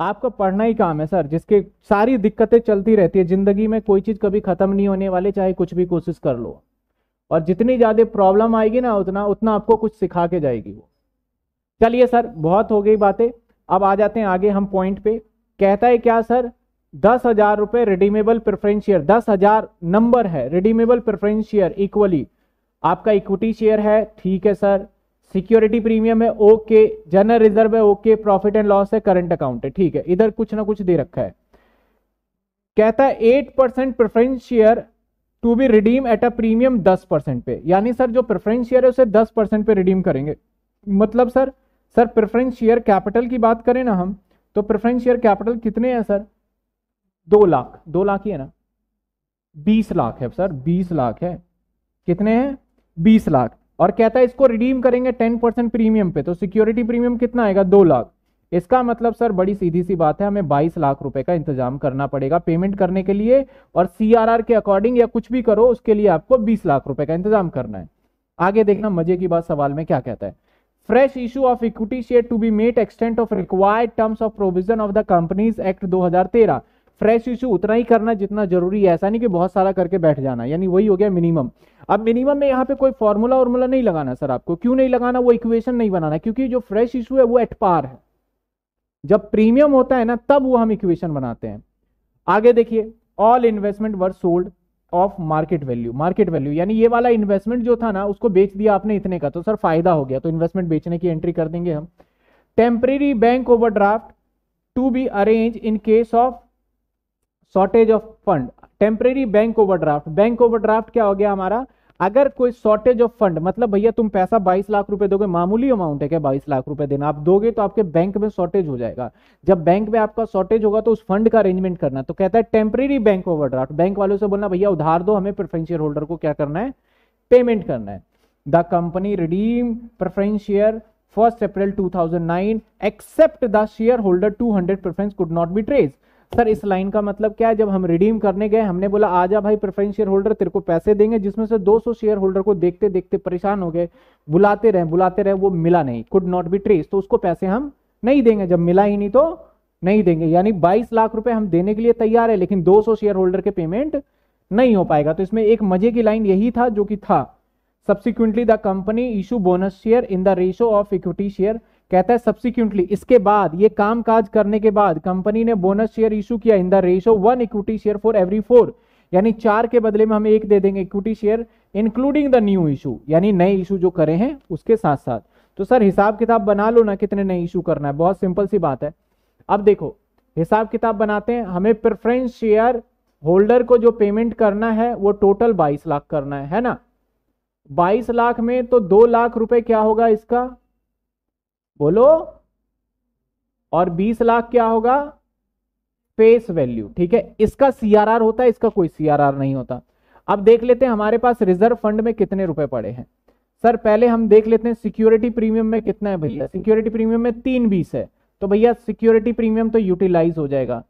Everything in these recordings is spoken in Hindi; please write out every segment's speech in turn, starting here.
आपका पढ़ना ही काम है सर जिसके सारी दिक्कतें चलती रहती है ज़िंदगी में कोई चीज़ कभी ख़त्म नहीं होने वाले चाहे कुछ भी कोशिश कर लो और जितनी ज़्यादा प्रॉब्लम आएगी ना उतना उतना आपको कुछ सिखा के जाएगी वो चलिए सर बहुत हो गई बातें अब आ जाते हैं आगे हम पॉइंट पे कहता है क्या सर दस हजार रुपये रिडीमेबल प्रेफरेंस शेयर दस हजार नंबर है रिडीमेबल प्रेफरेंस शेयर इक्वली आपका इक्विटी शेयर है ठीक है सर सिक्योरिटी प्रीमियम है ओके जनरल रिजर्व है ओके प्रॉफिट एंड लॉस है करंट अकाउंट है ठीक है इधर कुछ ना कुछ दे रखा है कहता है eight percent preference share to be redeem at a premium दस परसेंट पे यानी सर जो प्रेफरेंस शेयर है उसे दस परसेंट पे रिडीम करेंगे मतलब sir sir preference share capital की बात करें ना हम तो प्रेफरेंस शेयर कैपिटल कितने हैं सर दो लाख दो लाख ही है ना बीस लाख है सर बीस लाख है कितने हैं बीस लाख और कहता है इसको रिडीम करेंगे टेन परसेंट प्रीमियम पे तो सिक्योरिटी प्रीमियम कितना आएगा दो लाख इसका मतलब सर बड़ी सीधी सी बात है हमें बाईस लाख रुपए का इंतजाम करना पड़ेगा पेमेंट करने के लिए और सीआरआर के अकॉर्डिंग या कुछ भी करो उसके लिए आपको बीस लाख रुपए का इंतजाम करना है आगे देखना मजे की बात सवाल में क्या कहता है fresh issue of equity share to be made extent of required terms of provision of the companies act 2013 fresh issue उतना ही करना जितना जरूरी है ऐसा नहीं कि बहुत सारा करके बैठ जाना यानी वही हो गया मिनिमम अब मिनिमम में यहाँ पे कोई फॉर्मूला वॉर्मूला नहीं लगाना सर आपको क्यों नहीं लगाना वो इक्वेशन नहीं बनाना क्योंकि जो फ्रेश इशू है वो एट पार है जब प्रीमियम होता है ना तब वो हम इक्वेशन बनाते हैं आगे देखिए all investment were sold off market value market value यानी ये वाला इन्वेस्टमेंट जो था ना उसको बेच दिया आपने इतने का तो सर फायदा हो गया तो इन्वेस्टमेंट बेचने की एंट्री कर देंगे हम temporary bank overdraft to be arrange in case of shortage of fund temporary bank overdraft bank overdraft क्या हो गया हमारा अगर कोई शॉर्टेज ऑफ फंड मतलब भैया तुम पैसा 22 लाख रुपए दोगे मामूली अमाउंट है क्या 22 लाख रुपए देना आप दोगे तो आपके बैंक में शॉर्टेज हो जाएगा जब बैंक में आपका शॉर्टेज होगा तो उस फंड का अरेंजमेंट करना तो कहता है टेम्परेरी बैंक ओवरड्राफ्ट बैंक वालों से बोलना भैया उधार दो हमें प्रेफरेंशियर होल्डर को क्या करना है पेमेंट करना है the company redeem preferential first April nine except the share holder hundred preference could not be trace sir इस लाइन का मतलब क्या है जब हम रिडीम करने गए हमने बोला आजा भाई प्रेफरेंस शेयर होल्डर तेरे को पैसे देंगे जिसमें से 200 शेयर होल्डर को देखते देखते परेशान हो गए बुलाते रहे बुलाते रहे वो मिला नहीं कुड नॉट बी ट्रेस तो उसको पैसे हम नहीं देंगे जब मिला ही नहीं तो नहीं देंगे यानी बाईस लाख रुपए हम देने के लिए तैयार है लेकिन दो शेयर होल्डर के पेमेंट नहीं हो पाएगा तो इसमें एक मजे की लाइन यही था जो कि था subsequently the company issue bonus share in the ratio of equity share कहता है सब्सिक्यूंटली इसके बाद ये काम काज करने के बाद कंपनी ने बोनस शेयर इशू किया in the ratio one equity share for every four यानी चार के बदले में हम एक दे देंगे equity share including the new issue यानी नए इशू जो करे हैं उसके साथ साथ तो सर हिसाब किताब बना लो ना कितने नए इशू करना है बहुत सिंपल सी बात है अब देखो हिसाब किताब बनाते हैं हमें प्रेफरेंस शेयर होल्डर को जो पेमेंट करना है वो टोटल 22 लाख करना है है ना 22 लाख में तो दो लाख रुपए क्या होगा इसका बोलो और 20 लाख क्या होगा फेस वैल्यू ठीक है इसका सीआरआर होता है इसका कोई सीआरआर नहीं होता अब देख लेते हैं हमारे पास रिजर्व फंड में कितने रुपए पड़े हैं सर पहले हम देख लेते हैं सिक्योरिटी प्रीमियम में कितना है भैया सिक्योरिटी प्रीमियम में तीन बीस है तो भैया सिक्योरिटी प्रीमियम तो यूटिलाइज हो जाएगा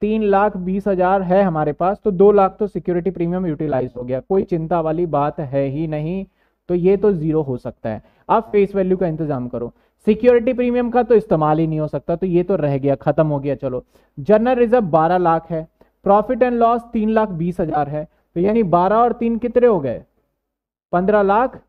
तीन लाख बीस हजार है हमारे पास तो दो लाख तो सिक्योरिटी प्रीमियम यूटिलाइज हो गया कोई चिंता वाली बात है ही नहीं तो ये तो जीरो हो सकता है अब फेस वैल्यू का इंतजाम करो सिक्योरिटी प्रीमियम का तो इस्तेमाल ही नहीं हो सकता तो ये तो रह गया खत्म हो गया चलो जनरल रिजर्व बारह लाख है प्रॉफिट एंड लॉस तीन लाख बीस हजार है तो यानी बारह और तीन कितने हो गए पंद्रह लाख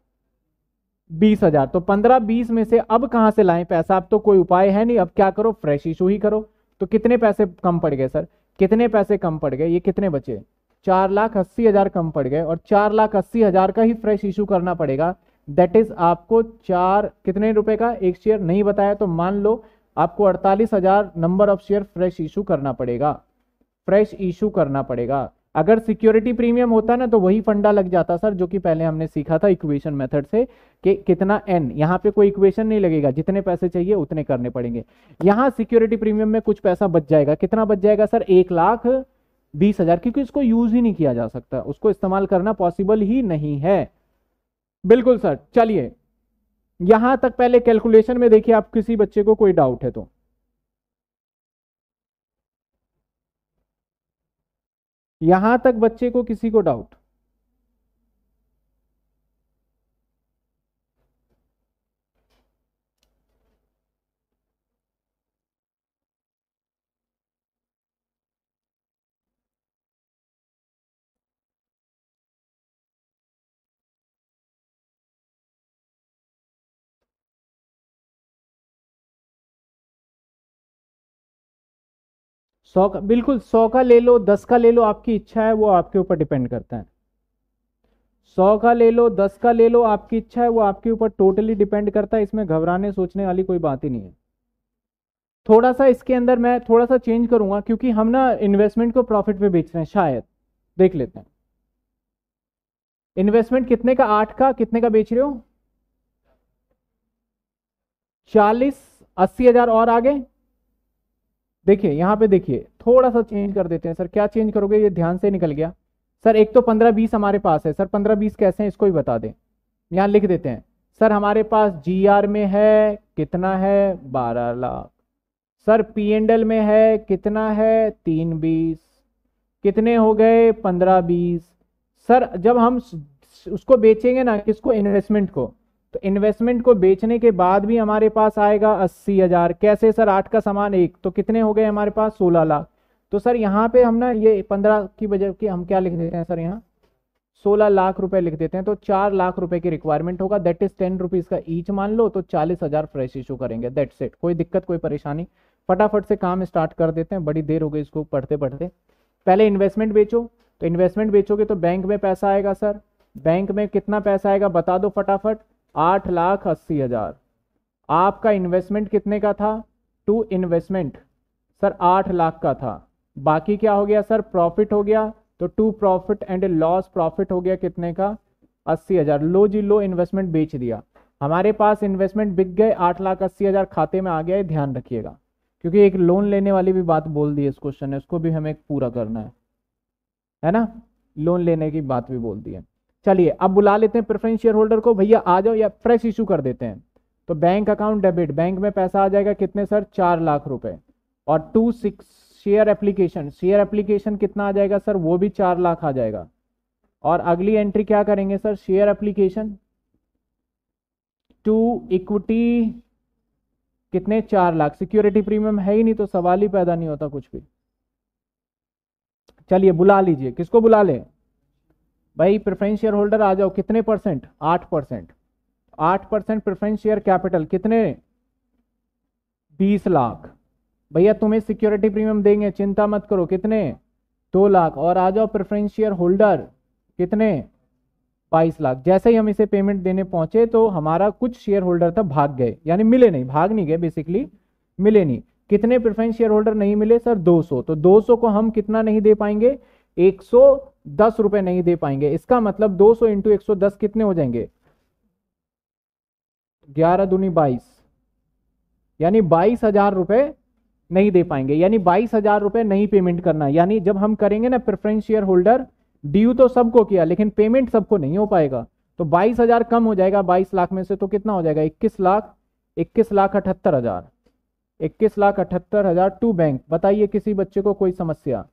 बीस हजार तो पंद्रह बीस में से अब कहां से लाएं पैसा अब तो कोई उपाय है नहीं अब क्या करो फ्रेश इशू ही करो तो कितने पैसे कम पड़ गए सर कितने पैसे कम पड़ गए ये कितने बचे चार लाख अस्सी हजार कम पड़ गए और चार लाख अस्सी हजार का ही फ्रेश इशू करना पड़ेगा दैट इज आपको चार कितने रुपए का एक शेयर नहीं बताया तो मान लो आपको अड़तालीस हजार number of share fresh issue करना पड़ेगा फ्रेश इशू करना पड़ेगा अगर सिक्योरिटी प्रीमियम होता ना तो वही फंडा लग जाता सर जो कि पहले हमने सीखा था इक्वेशन मेथड से कि कितना एन यहाँ पे कोई इक्वेशन नहीं लगेगा जितने पैसे चाहिए उतने करने पड़ेंगे यहाँ सिक्योरिटी प्रीमियम में कुछ पैसा बच जाएगा कितना बच जाएगा सर एक लाख बीस हजार क्योंकि इसको यूज ही नहीं किया जा सकता उसको इस्तेमाल करना पॉसिबल ही नहीं है बिल्कुल सर चलिए यहां तक पहले कैलकुलेशन में देखिए आप किसी बच्चे को कोई डाउट है तो यहां तक बच्चे को किसी को डाउट सौ का बिल्कुल सौ का ले लो दस का ले लो आपकी इच्छा है वो आपके ऊपर डिपेंड करता है सौ का ले लो दस का ले लो आपकी इच्छा है वो आपके ऊपर टोटली डिपेंड करता है इसमें घबराने सोचने वाली कोई बात ही नहीं है थोड़ा सा इसके अंदर मैं थोड़ा सा चेंज करूंगा क्योंकि हम ना इन्वेस्टमेंट को प्रॉफिट पे बेच रहे हैं शायद देख लेते हैं इन्वेस्टमेंट कितने का आठ का कितने का बेच रहे हो चालीस अस्सी हजार और आगे देखिए यहाँ पे देखिए थोड़ा सा चेंज कर देते हैं सर क्या चेंज करोगे ये ध्यान से निकल गया सर एक तो पंद्रह बीस हमारे पास है सर पंद्रह बीस कैसे हैं इसको भी बता दें यहाँ लिख देते हैं सर हमारे पास जी में है कितना है बारह lakh sir P and L में है कितना है तीन बीस कितने हो गए पंद्रह बीस सर जब हम उसको बेचेंगे ना किसको इन्वेस्टमेंट को तो इन्वेस्टमेंट को बेचने के बाद भी हमारे पास आएगा अस्सी हज़ार कैसे सर आठ का सामान एक तो कितने हो गए हमारे पास सोलह लाख तो सर यहाँ पे हम ना ये पंद्रह की वजह की हम क्या लिख देते हैं सर यहाँ सोलह लाख रुपए लिख देते हैं तो चार लाख रुपए की रिक्वायरमेंट होगा दैट इज टेन रुपीज़ का ईच मान लो तो चालीस हज़ार फ्रेश इशू करेंगे दैट सेट कोई दिक्कत कोई परेशानी फटाफट से काम स्टार्ट कर देते हैं बड़ी देर हो गई इसको पढ़ते पढ़ते पहले इन्वेस्टमेंट बेचो तो इन्वेस्टमेंट बेचोगे तो बैंक में पैसा आएगा सर बैंक में कितना पैसा आएगा बता दो फटाफट आठ लाख अस्सी हज़ार आपका इन्वेस्टमेंट कितने का था टू इन्वेस्टमेंट सर आठ लाख का था बाकी क्या हो गया सर प्रॉफिट हो गया तो to profit and loss profit हो गया कितने का अस्सी हज़ार लो जी लो इन्वेस्टमेंट बेच दिया हमारे पास इन्वेस्टमेंट बिक गए आठ लाख अस्सी हज़ार खाते में आ गया है ध्यान रखिएगा क्योंकि एक लोन लेने वाली भी बात बोल दी इस क्वेश्चन ने उसको भी हमें पूरा करना है है ना लोन लेने की बात भी बोल दी है चलिए अब बुला लेते हैं प्रेफरेंस शेयर होल्डर को भैया आ जाओ या फ्रेश इशू कर देते हैं तो बैंक अकाउंट डेबिट बैंक में पैसा आ जाएगा कितने सर चार लाख रुपए और to six share application share application कितना आ जाएगा सर वो भी चार लाख आ जाएगा और अगली एंट्री क्या करेंगे sir share application to equity कितने चार लाख सिक्योरिटी प्रीमियम है ही नहीं तो सवाल ही पैदा नहीं होता कुछ भी चलिए बुला लीजिए किसको बुला लें भाई प्रेफरेंस शेयर होल्डर आ जाओ कितने परसेंट आठ परसेंट आठ परसेंट प्रेफरेंस शेयर कैपिटल कितने बीस लाख भैया तुम्हें सिक्योरिटी प्रीमियम देंगे चिंता मत करो कितने दो लाख और आ जाओ प्रेफरेंस शेयर होल्डर कितने बाईस लाख जैसे ही हम इसे पेमेंट देने पहुंचे तो हमारा कुछ शेयर होल्डर था भाग गए यानी मिले नहीं भाग नहीं गए बेसिकली मिले नहीं कितने प्रेफरेंस शेयर होल्डर नहीं मिले सर 200 तो 200 को हम कितना नहीं दे पाएंगे एक रुपए नहीं दे पाएंगे इसका मतलब 200 सौ इंटू एक कितने हो जाएंगे ग्यारह दूनी बाईस यानी बाईस हजार रुपए नहीं दे पाएंगे यानी बाईस हजार रुपए नहीं पेमेंट करना यानी जब हम करेंगे ना प्रेफरेंस शेयर होल्डर ड्यू तो सबको किया लेकिन पेमेंट सबको नहीं हो पाएगा तो बाईस हजार कम हो जाएगा बाईस लाख में से तो कितना हो जाएगा इक्कीस लाख इक्कीस लाख अठहत्तर हजार इक्कीस लाख अठहत्तर हजार टू बैंक बताइए किसी बच्चे को कोई समस्या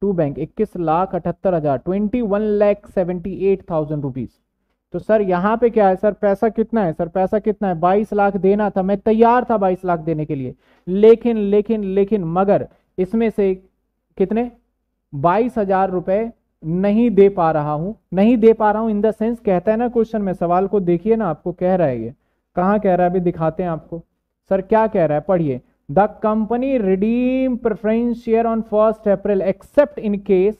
टू बैंक इक्कीस लाख अठहत्तर हजार twenty one lakh seventy eight thousand rupees तो सर यहाँ पे क्या है सर पैसा कितना है सर पैसा कितना है बाईस लाख देना था मैं तैयार था बाईस लाख देने के लिए लेकिन लेकिन लेकिन मगर इसमें से कितने बाईस हजार रुपए नहीं दे पा रहा हूं नहीं दे पा रहा हूं इन द सेंस कहता है ना क्वेश्चन में सवाल को देखिए ना आपको कह रहा है ये कहाँ कह रहा है अभी दिखाते हैं आपको सर क्या कह रहा है पढ़िए the company redeem preference share on first April except in case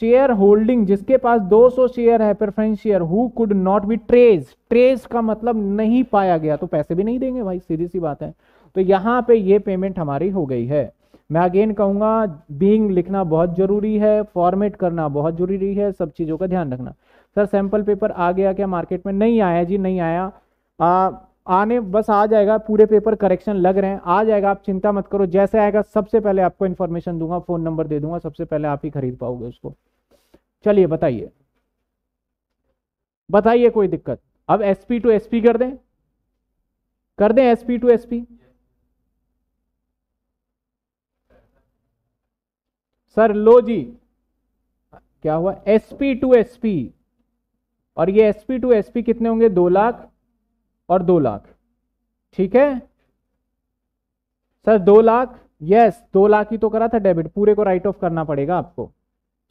share holding जिसके पास 200 शेयर है preference share who could not be trace trace का मतलब नहीं पाया गया तो पैसे भी नहीं देंगे भाई सीधी सी बात है तो यहां पे ये पेमेंट हमारी हो गई है मैं अगेन कहूंगा बींग लिखना बहुत जरूरी है फॉर्मेट करना बहुत जरूरी है सब चीज़ों का ध्यान रखना सर सैंपल पेपर आ गया क्या मार्केट में नहीं आया जी नहीं आया आ, आने बस आ जाएगा पूरे पेपर करेक्शन लग रहे हैं आ जाएगा आप चिंता मत करो जैसे आएगा सबसे पहले आपको इन्फॉर्मेशन दूंगा फ़ोन नंबर दे दूंगा सबसे पहले आप ही खरीद पाओगे उसको चलिए बताइए बताइए कोई दिक्कत अब S P to S P कर दें कर दें S P to S P sir लो जी क्या हुआ S P to S P और ये S P to S P कितने होंगे दो लाख और दो लाख ठीक है सर दो लाख यस दो लाख ही तो करा था डेबिट पूरे को राइट ऑफ करना पड़ेगा आपको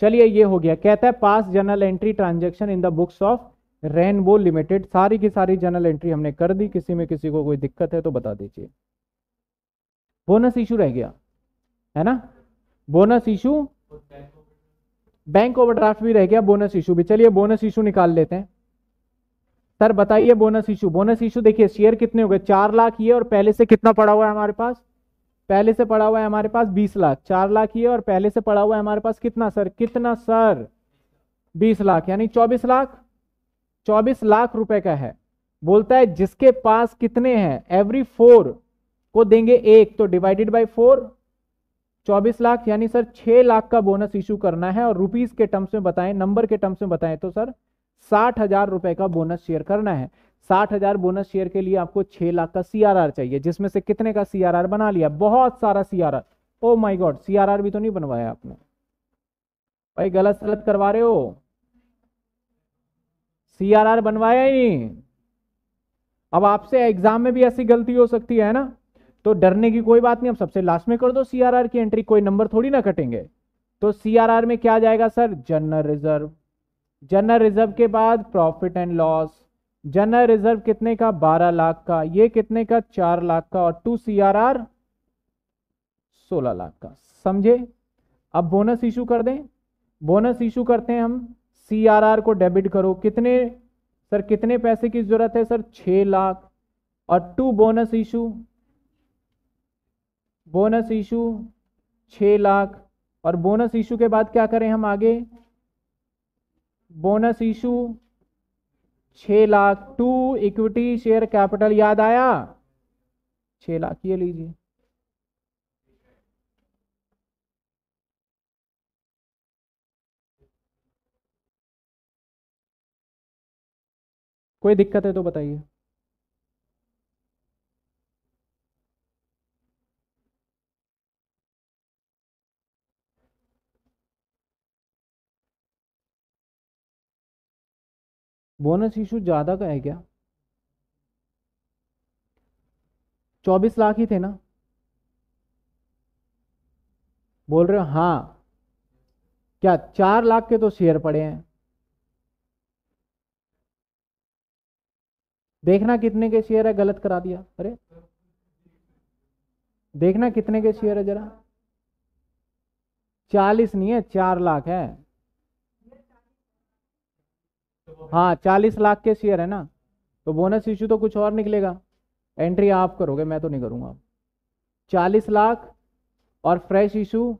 चलिए ये हो गया कहता है pass general entry transaction in the books of Rainbow limited सारी की सारी जनरल एंट्री हमने कर दी किसी में किसी को कोई दिक्कत है तो बता दीजिए बोनस इशू रह गया है ना बोनस इशू बैंक ओवरड्राफ्ट भी रह गया बोनस इशू भी चलिए बोनस इशू निकाल लेते हैं सर बताइए बोनस इशू बोनस इशू देखिए शेयर कितने हो गए चार लाख ये और पहले से कितना पड़ा हुआ है हमारे पास पहले से पड़ा हुआ है हमारे पास बीस लाख चार लाख ये और पहले से पड़ा हुआ है हमारे पास कितना सर कितना सर बीस लाख यानी चौबीस लाख चौबीस लाख रुपए का है बोलता है जिसके पास कितने हैं एवरी फोर को देंगे एक तो डिवाइडेड बाई फोर चौबीस लाख यानी सर छह लाख का बोनस इशू करना है और रुपीज के टर्म्स में बताएं नंबर के टर्म्स में बताएं तो सर साठ हजार रुपए का बोनस शेयर करना है साठ हजार बोनस शेयर के लिए आपको छह लाख का सीआरआर चाहिए जिसमें से कितने का सीआरआर बना लिया बहुत सारा सीआरआर ओ माई गॉड सी भी तो नहीं बनवाया आपने भाई गलत सलत करवा रहे हो सी बनवाया ही नहीं अब आपसे एग्जाम में भी ऐसी गलती हो सकती है ना तो डरने की कोई बात नहीं अब सबसे लास्ट में कर दो सीआरआर की एंट्री कोई नंबर थोड़ी ना कटेंगे तो सीआरआर में क्या जाएगा sir general reserve general reserve के बाद profit and loss general reserve कितने का बारह लाख का ये कितने का चार लाख का और टू सी आर आर सोलह लाख का समझे अब बोनस इशू कर दें बोनस इशू करते हैं हम सी आर आर को डेबिट करो कितने सर कितने पैसे की जरूरत है सर 6 लाख और to bonus issue bonus issue छ लाख और बोनस इशू के बाद क्या करें हम आगे बोनस इशू छ lakh to equity share capital याद आया छः लाख ये लीजिए कोई दिक्कत है तो बताइए बोनस इशू ज़्यादा का है क्या चौबीस लाख ही थे ना बोल रहे हो हाँ क्या चार लाख के तो शेयर पड़े हैं देखना कितने के शेयर है गलत करा दिया अरे देखना कितने के शेयर है जरा चालीस नहीं है चार लाख है हाँ चालीस लाख के शेयर है ना तो बोनस इश्यू तो कुछ और निकलेगा एंट्री आप करोगे मैं तो नहीं करूँगा चालीस लाख और फ्रेश इशू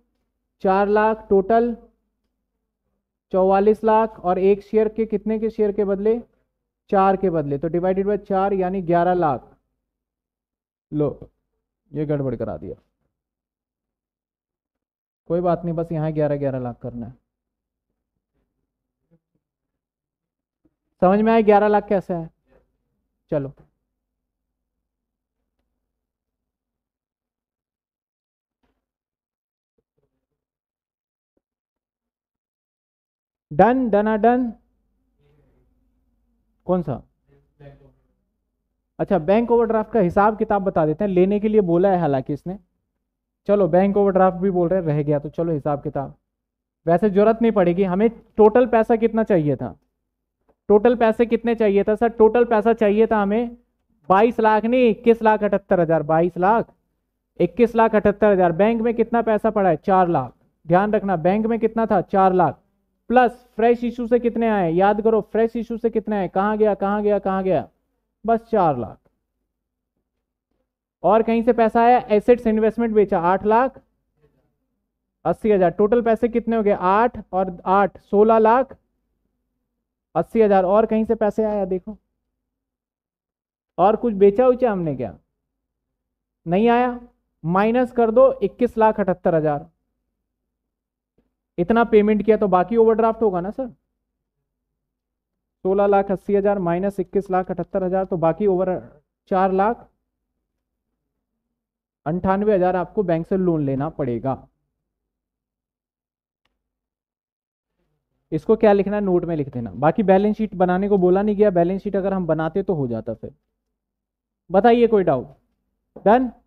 चार लाख टोटल चौवालीस लाख और एक शेयर के कितने के शेयर के बदले चार के बदले तो डिवाइडेड बाय चार यानी ग्यारह लाख लो ये गड़बड़ करा दिया कोई बात नहीं बस यहाँ ग्यारह ग्यारह लाख करना है समझ में आए ग्यारह लाख कैसे है चलो डन डना डन कौन सा अच्छा बैंक ओवरड्राफ्ट का हिसाब किताब बता देते हैं लेने के लिए बोला है हालांकि इसने चलो बैंक ओवरड्राफ्ट भी बोल रहे रह गया तो चलो हिसाब किताब वैसे जरूरत नहीं पड़ेगी हमें टोटल पैसा कितना चाहिए था टोटल पैसे कितने चाहिए था सर टोटल पैसा चाहिए था हमें बाईस लाख नहीं इक्कीस लाख अठहत्तर हजार बाईस लाख इक्कीस लाख अठहत्तर हजार बैंक में कितना पैसा पड़ा है चार लाख ध्यान रखना बैंक में कितना था चार लाख प्लस फ्रेश इशू से कितने आए याद करो फ्रेश इशू से कितने आए कहाँ गया कहाँ गया कहाँ गया बस चार लाख और कहीं से पैसा आया एसेट्स इन्वेस्टमेंट बेचा आठ लाख अस्सी हजार टोटल पैसे कितने हो गए आठ और आठ सोलह लाख अस्सी हज़ार और कहीं से पैसे आया देखो और कुछ बेचा उचा हमने क्या नहीं आया माइनस कर दो इक्कीस लाख अठहत्तर हज़ार इतना पेमेंट किया तो बाकी ओवरड्राफ्ट होगा ना सर सोलह लाख अस्सी हज़ार माइनस इक्कीस लाख अठहत्तर हज़ार तो बाकी ओवर चार लाख अंठानवे हज़ार आपको बैंक से लोन लेना पड़ेगा इसको क्या लिखना है नोट में लिख देना बाकी बैलेंस शीट बनाने को बोला नहीं गया बैलेंस शीट अगर हम बनाते तो हो जाता फिर बताइए कोई डाउट डन